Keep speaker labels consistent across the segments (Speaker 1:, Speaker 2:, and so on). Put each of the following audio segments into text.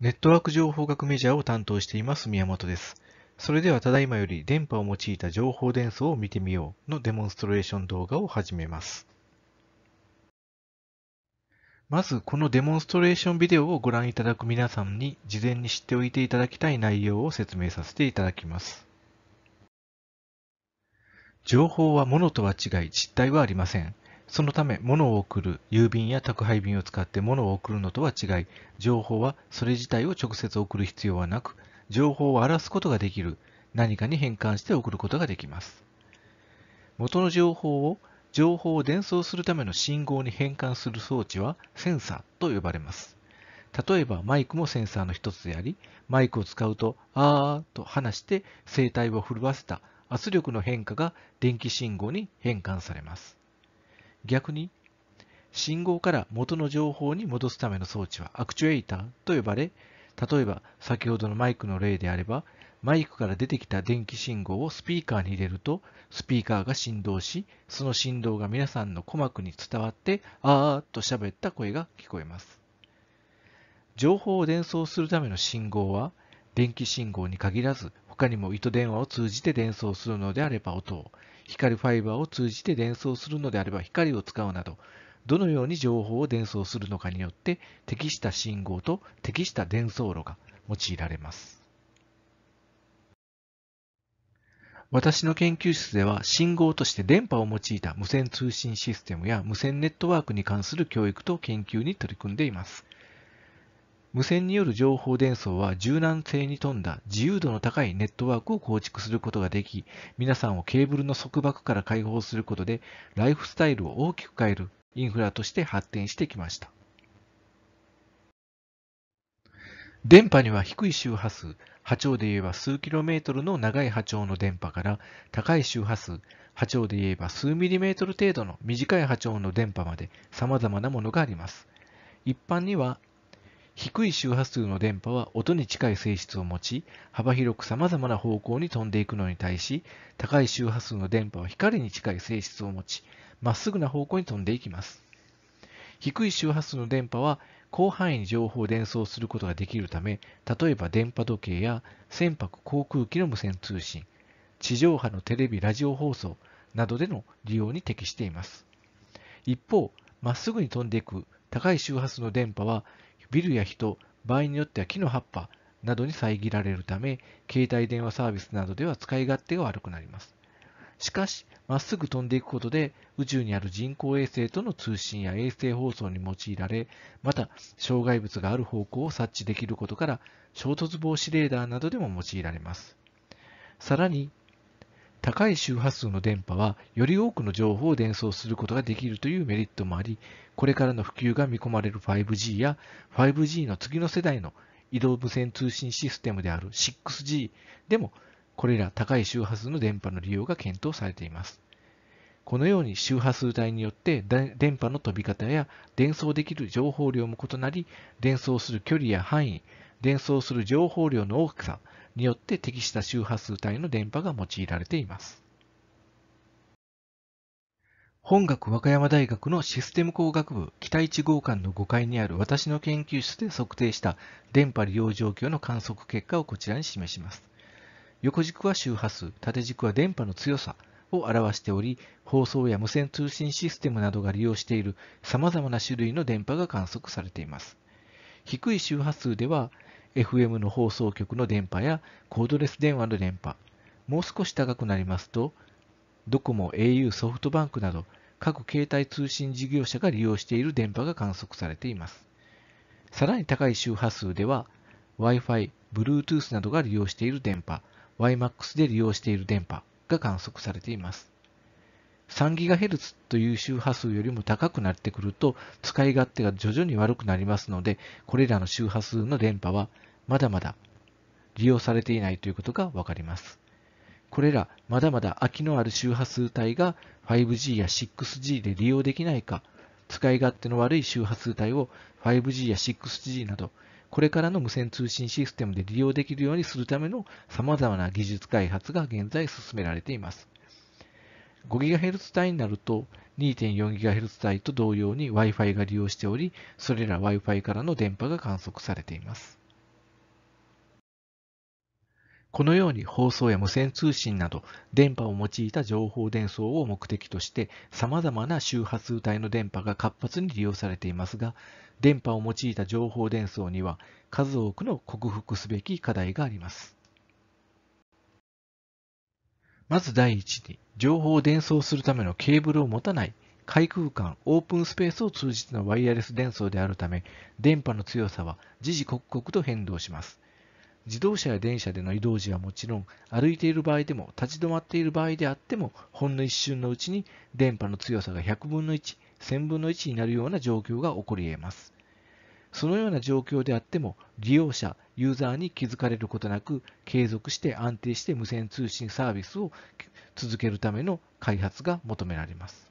Speaker 1: ネットワーク情報学メジャーを担当しています宮本です。それではただいまより電波を用いた情報伝送を見てみようのデモンストレーション動画を始めます。まずこのデモンストレーションビデオをご覧いただく皆さんに事前に知っておいていただきたい内容を説明させていただきます。情報は物とは違い実体はありません。そのため、物を送る郵便や宅配便を使って物を送るのとは違い、情報はそれ自体を直接送る必要はなく、情報を表すことができる何かに変換して送ることができます。元の情報を情報を伝送するための信号に変換する装置はセンサーと呼ばれます。例えばマイクもセンサーの一つであり、マイクを使うと、あーと話して声帯を震わせた圧力の変化が電気信号に変換されます。逆に、信号から元の情報に戻すための装置はアクチュエーターと呼ばれ、例えば先ほどのマイクの例であれば、マイクから出てきた電気信号をスピーカーに入れると、スピーカーが振動し、その振動が皆さんの鼓膜に伝わって、あーっと喋った声が聞こえます。情報を伝送するための信号は、電気信号に限らず、他にも糸電話を通じて伝送するのであれば音を、光ファイバーを通じて伝送するのであれば光を使うなど、どのように情報を伝送するのかによって適した信号と適した伝送路が用いられます。私の研究室では信号として電波を用いた無線通信システムや無線ネットワークに関する教育と研究に取り組んでいます。無線による情報伝送は柔軟性に富んだ自由度の高いネットワークを構築することができ、皆さんをケーブルの束縛から解放することで、ライフスタイルを大きく変えるインフラとして発展してきました。電波には低い周波数、波長で言えば数キロメートルの長い波長の電波から高い周波数、波長で言えば数ミリメートル程度の短い波長の電波まで様々なものがあります。一般には低い周波数の電波は音に近い性質を持ち、幅広く様々な方向に飛んでいくのに対し、高い周波数の電波は光に近い性質を持ち、まっすぐな方向に飛んでいきます。低い周波数の電波は広範囲に情報を伝送することができるため、例えば電波時計や船舶航空機の無線通信、地上波のテレビ・ラジオ放送などでの利用に適しています。一方、まっすぐに飛んでいく高い周波数の電波はビルや人、場合によっては木の葉っぱなどに遮られるため、携帯電話サービスなどでは使い勝手が悪くなります。しかし、まっすぐ飛んでいくことで、宇宙にある人工衛星との通信や衛星放送に用いられ、また、障害物がある方向を察知できることから、衝突防止レーダーなどでも用いられます。さらに、高い周波数の電波はより多くの情報を伝送することができるというメリットもあり、これからの普及が見込まれる 5G や 5G の次の世代の移動無線通信システムである 6G でもこれら高い周波数の電波の利用が検討されています。このように周波数帯によって電波の飛び方や伝送できる情報量も異なり、伝送する距離や範囲、伝送する情報量の大きさ、によって適した周波数帯の電波が用いられています。本学和歌山大学のシステム工学部北1号館の5階にある私の研究室で測定した電波利用状況の観測結果をこちらに示します。横軸は周波数、縦軸は電波の強さを表しており、放送や無線通信システムなどが利用している様々な種類の電波が観測されています。低い周波数では FM の放送局の電波やコードレス電話の電波、もう少し高くなりますと、ドコモ、au、ソフトバンクなど各携帯通信事業者が利用している電波が観測されています。さらに高い周波数では Wi-Fi、Bluetooth などが利用している電波、WiMAX で利用している電波が観測されています。3GHz という周波数よりも高くなってくると使い勝手が徐々に悪くなりますのでこれらの周波数の電波はまだまだ利用されていないということが分かります。これらまだまだ空きのある周波数帯が 5G や 6G で利用できないか使い勝手の悪い周波数帯を 5G や 6G などこれからの無線通信システムで利用できるようにするための様々な技術開発が現在進められています。5GHz 帯になると 2.4GHz 帯と同様に Wi-Fi が利用しており、それら Wi-Fi からの電波が観測されています。このように放送や無線通信など電波を用いた情報伝送を目的として様々な周波数帯の電波が活発に利用されていますが電波を用いた情報伝送には数多くの克服すべき課題があります。まず第一に、情報を伝送するためのケーブルを持たない、開空間、オープンスペースを通じてのワイヤレス伝送であるため、電波の強さは時々刻々と変動します。自動車や電車での移動時はもちろん、歩いている場合でも、立ち止まっている場合であっても、ほんの一瞬のうちに電波の強さが100分の1、1000分の1になるような状況が起こり得ます。そのような状況であっても、利用者、ユーザーに気づかれることなく継続して安定して無線通信サービスを続けるための開発が求められます。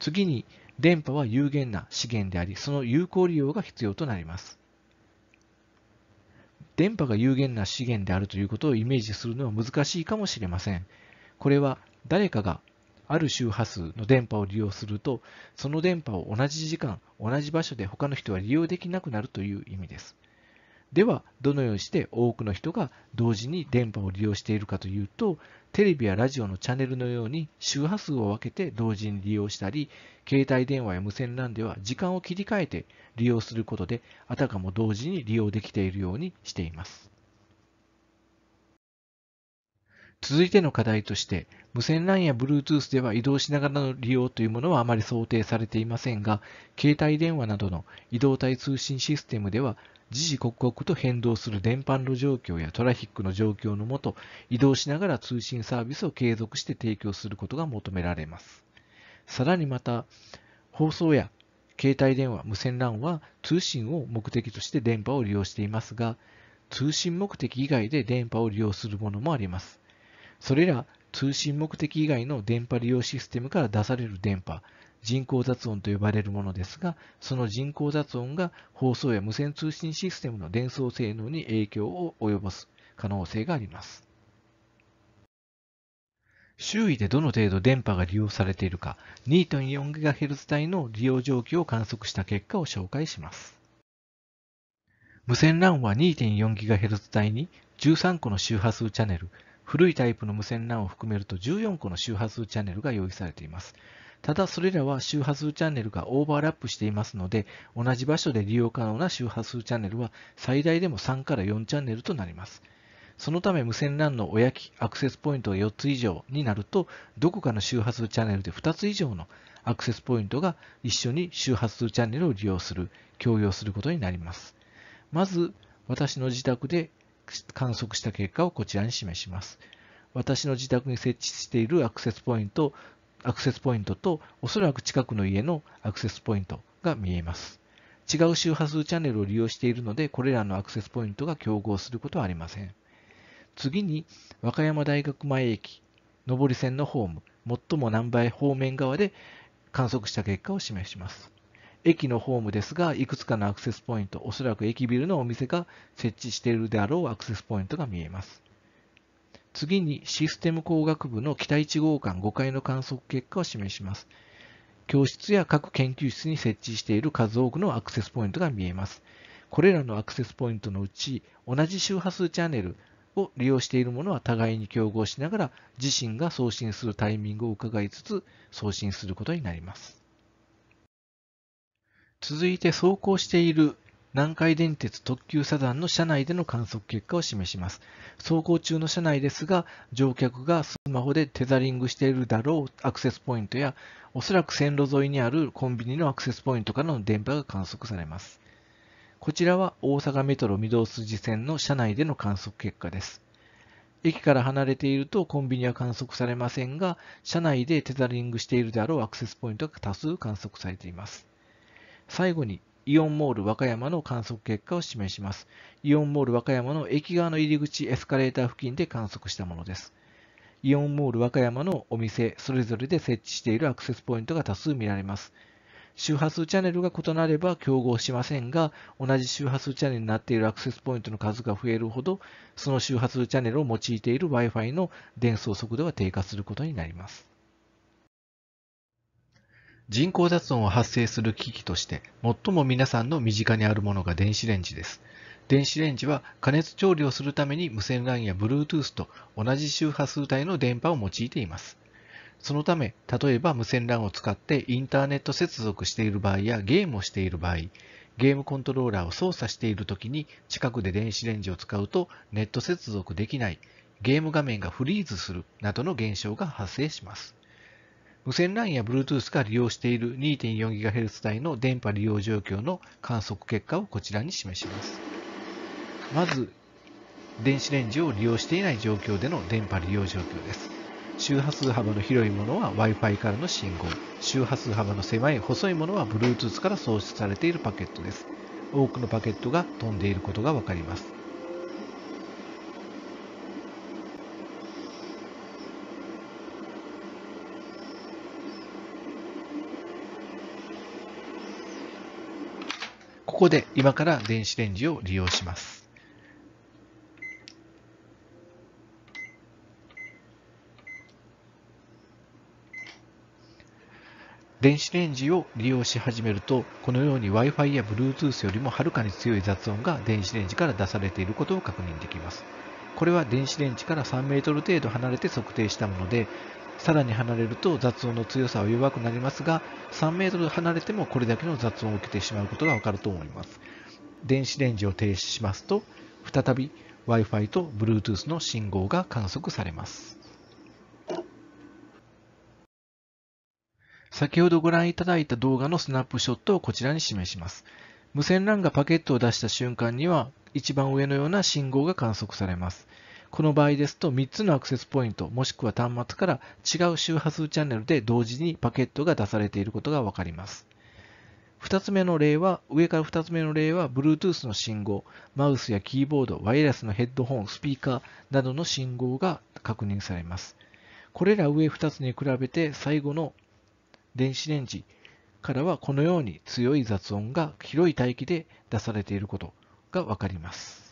Speaker 1: 次に、電波は有限な資源であり、その有効利用が必要となります。電波が有限な資源であるということをイメージするのは難しいかもしれません。これは誰かがある周波数の電波を利用すると、その電波を同じ時間、同じ場所で他の人は利用できなくなるという意味です。では、どのようにして多くの人が同時に電波を利用しているかというと、テレビやラジオのチャンネルのように周波数を分けて同時に利用したり、携帯電話や無線 LAN では時間を切り替えて利用することで、あたかも同時に利用できているようにしています。続いての課題として、無線 LAN や Bluetooth では移動しながらの利用というものはあまり想定されていませんが、携帯電話などの移動体通信システムでは時々刻々と変動する電波路状況やトラフィックの状況のもと、移動しながら通信サービスを継続して提供することが求められます。さらにまた、放送や携帯電話、無線 LAN は通信を目的として電波を利用していますが、通信目的以外で電波を利用するものもあります。それら通信目的以外の電波利用システムから出される電波、人工雑音と呼ばれるものですが、その人工雑音が放送や無線通信システムの伝送性能に影響を及ぼす可能性があります。周囲でどの程度電波が利用されているか、2.4GHz 帯の利用状況を観測した結果を紹介します。無線 LAN は 2.4GHz 帯に13個の周波数チャンネル、古いタイプの無線 LAN を含めると14個の周波数チャンネルが用意されています。ただそれらは周波数チャンネルがオーバーラップしていますので、同じ場所で利用可能な周波数チャンネルは最大でも3から4チャンネルとなります。そのため無線 LAN の親機アクセスポイントが4つ以上になると、どこかの周波数チャンネルで2つ以上のアクセスポイントが一緒に周波数チャンネルを利用する、共用することになります。まず、私の自宅で観測した結果をこちらに示します。私の自宅に設置しているアクセスポイントアクセスポイントと、おそらく近くの家のアクセスポイントが見えます。違う周波数チャンネルを利用しているので、これらのアクセスポイントが競合することはありません。次に、和歌山大学前駅、上り線のホーム、最も南倍方面側で観測した結果を示します。駅のホームですが、いくつかのアクセスポイント、おそらく駅ビルのお店が設置しているであろうアクセスポイントが見えます。次にシステム工学部の期待値号館5階の観測結果を示します。教室や各研究室に設置している数多くのアクセスポイントが見えます。これらのアクセスポイントのうち、同じ周波数チャンネルを利用しているものは互いに競合しながら、自身が送信するタイミングを伺いつつ、送信することになります。続いて走行している南海電鉄特急サザンの車内での観測結果を示します。走行中の車内ですが、乗客がスマホでテザリングしているだろうアクセスポイントや、おそらく線路沿いにあるコンビニのアクセスポイントからの電波が観測されます。こちらは大阪メトロ御堂筋線の車内での観測結果です。駅から離れているとコンビニは観測されませんが、車内でテザリングしているであろうアクセスポイントが多数観測されています。最後にイオンモール和歌山の観測結果を示します。イオンモール和歌山の駅側の入り口エスカレーター付近で観測したものです。イオンモール和歌山のお店、それぞれで設置しているアクセスポイントが多数見られます。周波数チャンネルが異なれば競合しませんが、同じ周波数チャンネルになっているアクセスポイントの数が増えるほど、その周波数チャンネルを用いている Wi-Fi の伝送速度は低下することになります。人工雑音を発生する機器として最も皆さんの身近にあるものが電子レンジです。電子レンジは加熱調理をするために無線 LAN や Bluetooth と同じ周波数帯の電波を用いています。そのため、例えば無線 LAN を使ってインターネット接続している場合やゲームをしている場合、ゲームコントローラーを操作している時に近くで電子レンジを使うとネット接続できない、ゲーム画面がフリーズするなどの現象が発生します。無線 LAN や Bluetooth が利用している 2.4GHz 帯の電波利用状況の観測結果をこちらに示します。まず、電子レンジを利用していない状況での電波利用状況です。周波数幅の広いものは Wi-Fi からの信号、周波数幅の狭い細いものは Bluetooth から送出されているパケットです。多くのパケットが飛んでいることがわかります。ここで今から電子レンジを利用します。電子レンジを利用し始めると、このように Wi-Fi や Bluetooth よりもはるかに強い雑音が電子レンジから出されていることを確認できます。これは電子レンジから3メートル程度離れて測定したもので、さらに離れると雑音の強さは弱くなりますが、3メートル離れてもこれだけの雑音を受けてしまうことがわかると思います。電子レンジを停止しますと、再び Wi-Fi と Bluetooth の信号が観測されます。先ほどご覧いただいた動画のスナップショットをこちらに示します。無線 LAN がパケットを出した瞬間には、一番上のような信号が観測されます。この場合ですと3つのアクセスポイントもしくは端末から違う周波数チャンネルで同時にパケットが出されていることがわかります。2つ目の例は、上から2つ目の例は、Bluetooth の信号、マウスやキーボード、ワイヤレスのヘッドホン、スピーカーなどの信号が確認されます。これら上2つに比べて最後の電子レンジからはこのように強い雑音が広い帯域で出されていることがわかります。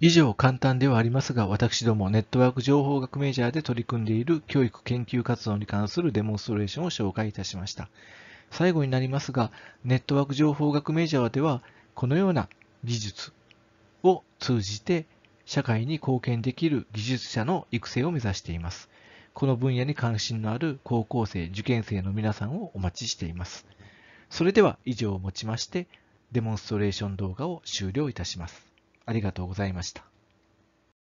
Speaker 1: 以上簡単ではありますが、私どもネットワーク情報学メジャーで取り組んでいる教育研究活動に関するデモンストレーションを紹介いたしました。最後になりますが、ネットワーク情報学メジャーでは、このような技術を通じて社会に貢献できる技術者の育成を目指しています。この分野に関心のある高校生、受験生の皆さんをお待ちしています。それでは以上をもちまして、デモンストレーション動画を終了いたします。ありがとうございました。